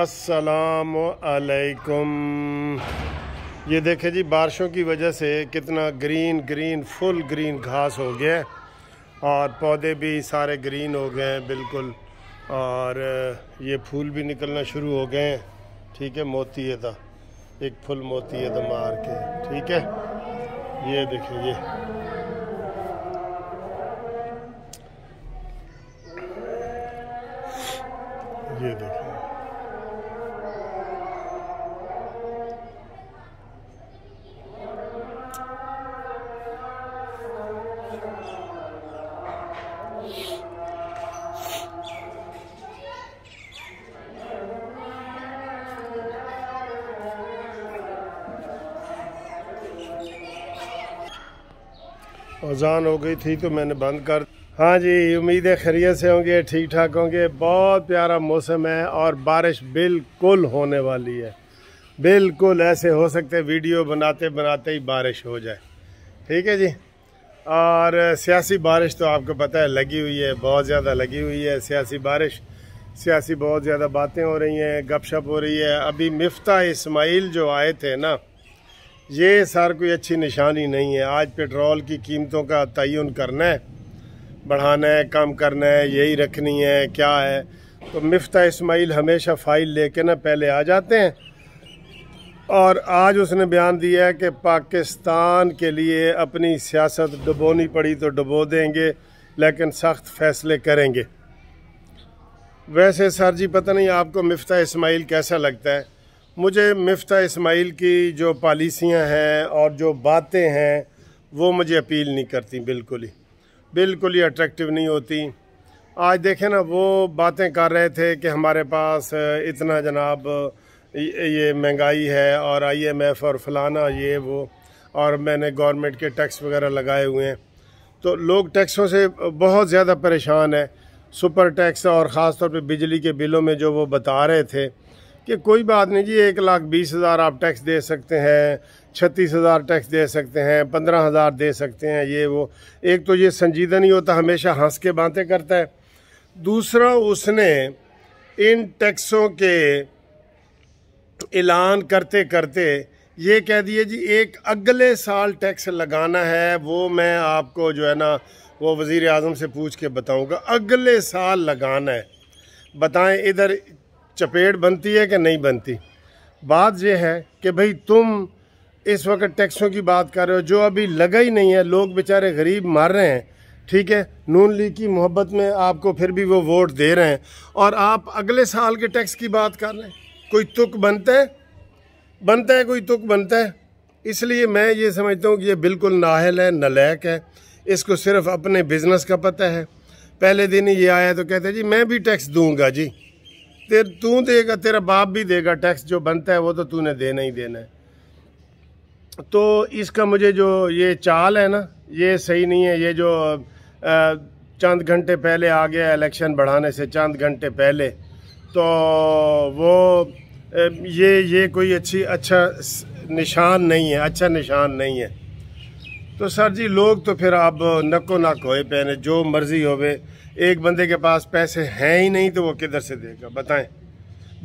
असलकुम ये देखे जी बारिशों की वजह से कितना ग्रीन ग्रीन फुल ग्रीन घास हो गया और पौधे भी सारे ग्रीन हो गए हैं बिल्कुल और ये फूल भी निकलना शुरू हो गए हैं ठीक है मोती है था एक फुल मोती है था मार के ठीक है ये देखिए ये ये देखिए अजान हो गई थी तो मैंने बंद कर हाँ जी उम्मीदें खरीय खैरियत से होंगे ठीक ठाक होंगे बहुत प्यारा मौसम है और बारिश बिल्कुल होने वाली है बिल्कुल ऐसे हो सकते वीडियो बनाते बनाते ही बारिश हो जाए ठीक है जी और सियासी बारिश तो आपको पता है लगी हुई है बहुत ज़्यादा लगी हुई है सियासी बारिश सियासी बहुत ज़्यादा बातें हो रही हैं गपशप हो रही है अभी मिफ्ता इस्माइल जो आए थे ना ये सर कोई अच्छी निशानी नहीं है आज पेट्रोल की कीमतों का तयन करना है बढ़ाना है कम करना है यही रखनी है क्या है तो मिफ्ता इसमाइल हमेशा फ़ाइल लेके ना पहले आ जाते हैं और आज उसने बयान दिया है कि पाकिस्तान के लिए अपनी सियासत डुबोनी पड़ी तो डुबो देंगे लेकिन सख्त फैसले करेंगे वैसे सर जी पता नहीं आपको मिफ्ता इसमाइल कैसा लगता है मुझे मफ्ता इसमाइल की जो पॉलिसियाँ हैं और जो बातें हैं वो मुझे अपील नहीं करती बिल्कुल ही बिल्कुल ही अट्रैक्टिव नहीं होती आज देखें ना वो बातें कर रहे थे कि हमारे पास इतना जनाब ये महंगाई है और आईएमएफ और फलाना ये वो और मैंने गवर्नमेंट के टैक्स वगैरह लगाए हुए हैं तो लोग टैक्सों से बहुत ज़्यादा परेशान है सुपर टैक्स और ख़ास तौर पर बिजली के बिलों में जो वो बता रहे थे कि कोई बात नहीं जी एक लाख बीस हज़ार आप टैक्स दे सकते हैं छत्तीस हज़ार टैक्स दे सकते हैं पंद्रह हज़ार दे सकते हैं ये वो एक तो ये संजीदा नहीं होता तो हमेशा हंस के बातें करता है दूसरा उसने इन टैक्सों के ऐलान करते करते ये कह दिए जी एक अगले साल टैक्स लगाना है वो मैं आपको जो है ना वो वज़ी अजम से पूछ के बताऊँगा अगले साल लगाना है बताएं इधर चपेट बनती है कि नहीं बनती बात यह है कि भाई तुम इस वक्त टैक्सों की बात कर रहे हो जो अभी लगा ही नहीं है लोग बेचारे गरीब मार रहे हैं ठीक है नून लीग की मोहब्बत में आपको फिर भी वो वोट दे रहे हैं और आप अगले साल के टैक्स की बात कर रहे हैं कोई तुक बनता है बनता है कोई तुक बनता है इसलिए मैं ये समझता हूँ कि ये बिल्कुल नाहल है नलैक है इसको सिर्फ अपने बिजनेस का पता है पहले दिन ही ये आया तो कहते जी मैं भी टैक्स दूंगा जी तेरे तू देगा तेरा बाप भी देगा टैक्स जो बनता है वो तो तूने देना ही देना है तो इसका मुझे जो ये चाल है ना ये सही नहीं है ये जो चंद घंटे पहले आ गया इलेक्शन बढ़ाने से चंद घंटे पहले तो वो ये ये कोई अच्छी अच्छा निशान नहीं है अच्छा निशान नहीं है तो सर जी लोग तो फिर अब नको नक होए पहने जो मर्ज़ी होवे एक बंदे के पास पैसे हैं ही नहीं तो वो किधर से देगा बताएं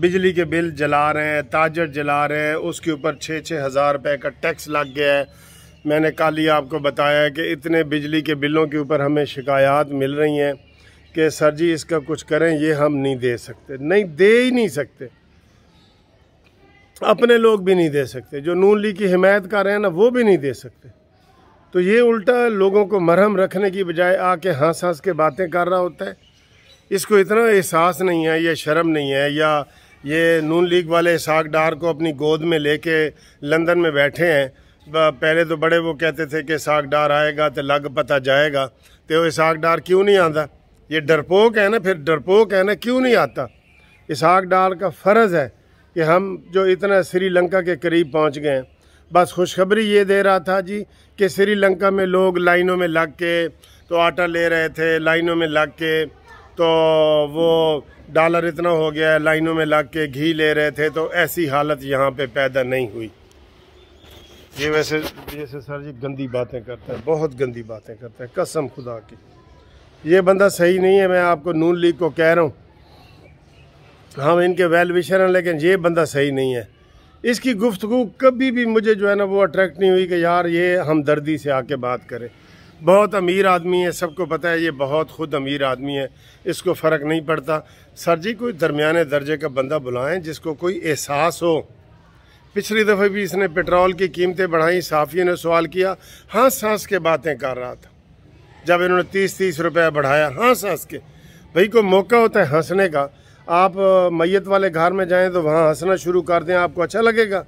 बिजली के बिल जला रहे हैं ताजर जला रहे हैं उसके ऊपर छः छः हज़ार रुपये का टैक्स लग गया है मैंने कल ही आपको बताया कि इतने बिजली के बिलों के ऊपर हमें शिकायत मिल रही हैं कि सर जी इसका कुछ करें ये हम नहीं दे सकते नहीं दे ही नहीं सकते अपने लोग भी नहीं दे सकते जो नून ली की हिमायत कर रहे हैं ना वो भी नहीं दे सकते तो ये उल्टा लोगों को मरहम रखने की बजाय आके हंस हंस के बातें कर रहा होता है इसको इतना एहसास नहीं है या शर्म नहीं है या ये नून लीग वाले साग डार को अपनी गोद में लेके लंदन में बैठे हैं पहले तो बड़े वो कहते थे कि साग डार आएगा तो लग पता जाएगा तो वो साग डार क्यों नहीं आता ये डरपोक है ना फिर डरपोक है ना क्यों नहीं आता इसहाक डार का फ़र्ज़ है कि हम जो इतना श्रीलंका के करीब पहुँच गए हैं बस खुशखबरी ये दे रहा था जी कि श्रीलंका में लोग लाइनों में लग के तो आटा ले रहे थे लाइनों में लग के तो वो डॉलर इतना हो गया लाइनों में लग के घी ले रहे थे तो ऐसी हालत यहाँ पे पैदा नहीं हुई ये वैसे जैसे सर जी गंदी बातें करते हैं बहुत गंदी बातें करते हैं कसम खुदा की ये बंदा सही नहीं है मैं आपको नून लीग को कह रहा हूँ हम इनके वेल विशर हैं लेकिन ये बंदा सही नहीं है इसकी गुफ्तु कभी भी मुझे जो है ना वो अट्रैक्ट नहीं हुई कि यार ये हमदर्दी से आके बात करें बहुत अमीर आदमी है सबको पता है ये बहुत खुद अमीर आदमी है इसको फ़र्क नहीं पड़ता सर जी कोई दरमियाने दर्जे का बंदा बुलाएं जिसको कोई एहसास हो पिछली दफ़े भी इसने पेट्रोल की कीमतें बढ़ाई साफियों ने सवाल किया हाँ सांस के बातें कर रहा था जब इन्होंने तीस तीस रुपया बढ़ाया हाँ सांस के भाई को मौका होता है हंसने का आप मैयत वाले घर में जाएं तो वहाँ हंसना शुरू कर दें आपको अच्छा लगेगा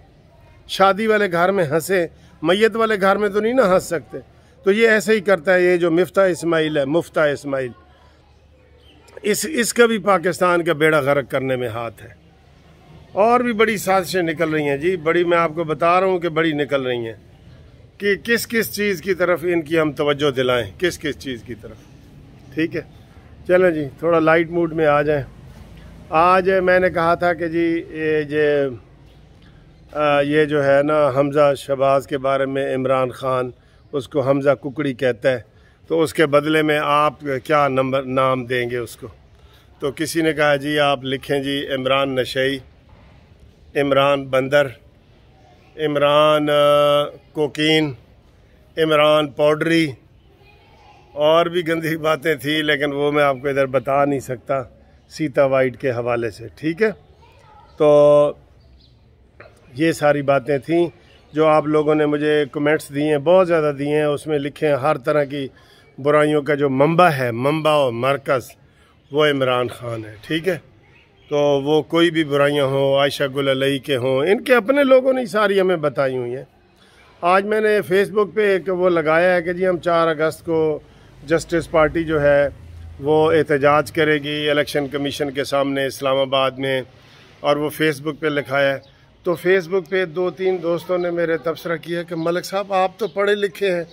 शादी वाले घर में हंसे मैयत वाले घर में तो नहीं ना हंस सकते तो ये ऐसे ही करता है ये जो मफ्ता इस्माइल है मुफ्ता इसमाइल इस इसका भी पाकिस्तान का बेड़ा गर्क करने में हाथ है और भी बड़ी साजिशें निकल रही हैं जी बड़ी मैं आपको बता रहा हूँ कि बड़ी निकल रही हैं कि किस किस चीज़ की तरफ इनकी हम तवज्जो दिलाएं किस किस चीज़ की तरफ ठीक है चलें जी थोड़ा लाइट मूड में आ जाएं आज मैंने कहा था कि जी ये जे आ, ये जो है ना हमज़ा शबाज़ के बारे में इमरान ख़ान उसको हमज़ा कुकड़ी कहता है तो उसके बदले में आप क्या नंबर नाम देंगे उसको तो किसी ने कहा जी आप लिखें जी इमरान नशई इमरान बंदर इमरान कोकीन इमरान पाउडरी और भी गंदी बातें थी लेकिन वो मैं आपको इधर बता नहीं सकता सीता वाइट के हवाले से ठीक है तो ये सारी बातें थी जो आप लोगों ने मुझे कमेंट्स दिए हैं बहुत ज़्यादा दिए हैं उसमें लिखे हैं हर तरह की बुराइयों का जो मंबा है मंबा और मरकज़ वो इमरान ख़ान है ठीक है तो वो कोई भी बुराइयाँ हों आयशा गुल अलई के हों इनके अपने लोगों ने सारी हमें बताई हुई हैं आज मैंने फेसबुक पे एक वो लगाया है कि जी हम चार अगस्त को जस्टिस पार्टी जो है वो एहतजाज करेगी इलेक्शन कमीशन के सामने इस्लामाबाद में और वो फेसबुक पे लिखा है तो फेसबुक पे दो तीन दोस्तों ने मेरे तबसरा किया कि मलिक साहब आप तो पढ़े लिखे हैं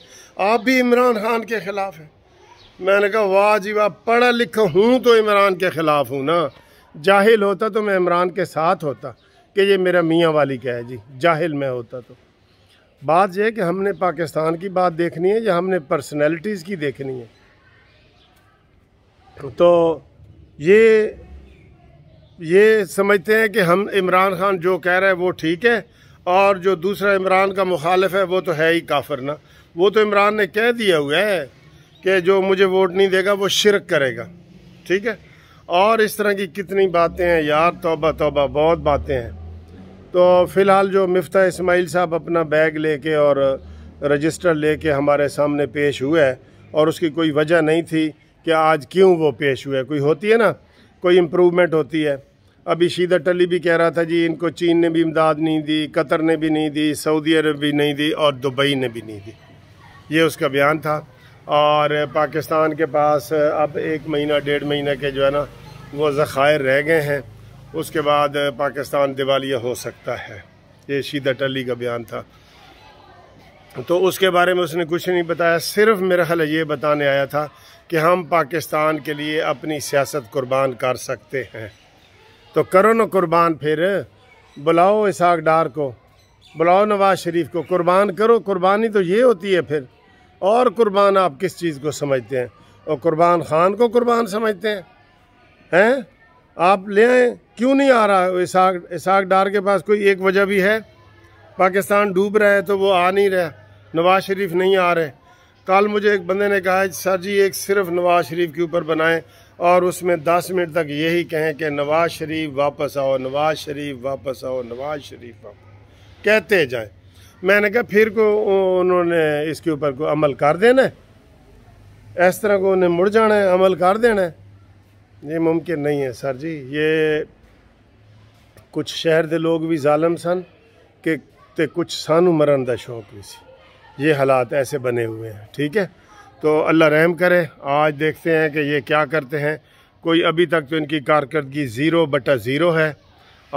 आप भी इमरान खान के ख़िलाफ़ हैं मैंने कहा वाह जी वाह पढ़ा लिखा हूँ तो इमरान के ख़िलाफ़ हूँ ना जाहिल होता तो मैं इमरान के साथ होता कि ये मेरा मियाँ वाली क्या है जी जाहिल मैं होता तो बात यह है कि हमने पाकिस्तान की बात देखनी है या हमने पर्सनैलिटीज़ की देखनी है तो ये ये समझते हैं कि हम इमरान खान जो कह रहे हैं वो ठीक है और जो दूसरा इमरान का मुखालफ है वो तो है ही काफिर ना वो तो इमरान ने कह दिया हुआ है कि जो मुझे वोट नहीं देगा वो शिरक करेगा ठीक है और इस तरह की कितनी बातें हैं यार तोबा तोबा बहुत बातें हैं तो फ़िलहाल जो मफ्ता इसमाइल साहब अपना बैग लेके और रजिस्टर लेके हमारे सामने पेश हुआ है और उसकी कोई वजह नहीं थी कि आज क्यों वो पेश हुए कोई होती है ना कोई इम्प्रूवमेंट होती है अभी शीदा टली भी कह रहा था जी इनको चीन ने भी इमदाद नहीं दी कतर ने भी नहीं दी सऊदी अरब भी नहीं दी और दुबई ने भी नहीं दी ये उसका बयान था और पाकिस्तान के पास अब एक महीना डेढ़ महीने के जो है ना वो ज़ख़ायर रह गए हैं उसके बाद पाकिस्तान दिवालिया हो सकता है ये शीदा टली का बयान था तो उसके बारे में उसने कुछ नहीं बताया सिर्फ मेरा ख्याल ये बताने आया था कि हम पाकिस्तान के लिए अपनी सियासत कुर्बान कर सकते हैं तो करो न कुर्बान फिर बुलाओ इसाक डार को बुलाओ नवाज शरीफ को कुर्बान करो कुर्बानी तो ये होती है फिर और कुर्बान आप किस चीज़ को समझते हैं और कुर्बान खान को कुर्बान समझते हैं हैं आप ले आए क्यों नहीं आ रहा इसाक इसाक डार के पास कोई एक वजह भी है पाकिस्तान डूब रहा है तो वो आ नहीं रहा नवाज शरीफ नहीं आ रहे कल मुझे एक बंदे ने कहा सर जी एक सिर्फ नवाज शरीफ के ऊपर बनाएं और उसमें दस मिनट तक यही कहें कि नवाज शरीफ वापस आओ नवाज शरीफ वापस आओ नवाज शरीफ वापस कहते जाएं मैंने कहा फिर को उन्होंने इसके ऊपर को अमल कर देना है इस तरह को उन्हें मुड़ जाना है अमल कर देना है ये मुमकिन नहीं है सर जी ये कुछ शहर के लोग भी ज़ालम सन कि कुछ सानू मरण का शौक़ भी सी ये हालात ऐसे बने हुए हैं ठीक है तो अल्लाह रहम करे आज देखते हैं कि ये क्या करते हैं कोई अभी तक तो इनकी कारकर्दगी ज़ीरो बटा ज़ीरो है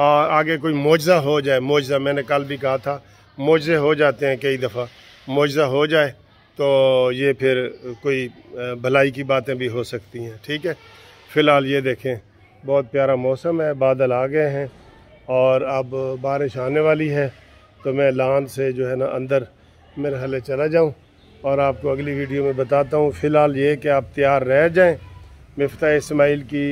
और आगे कोई मुआजा हो जाए मुआवजा मैंने कल भी कहा था मुआवजे हो जाते हैं कई दफ़ा मुआवजा हो जाए तो ये फिर कोई भलाई की बातें भी हो सकती हैं ठीक है फ़िलहाल ये देखें बहुत प्यारा मौसम है बादल आ गए हैं और अब बारिश आने वाली है तो मैं लान से जो है ना अंदर मेरे हले चला जाऊँ और आपको अगली वीडियो में बताता हूँ फ़िलहाल ये कि आप तैयार रह जाएँ मफ्ता इसमाइल की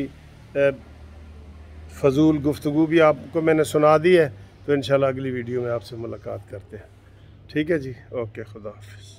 फजूल गुफ्तु भी आपको मैंने सुना दी है तो इन अगली वीडियो में आपसे मुलाकात करते हैं ठीक है जी ओके खुदा हाफ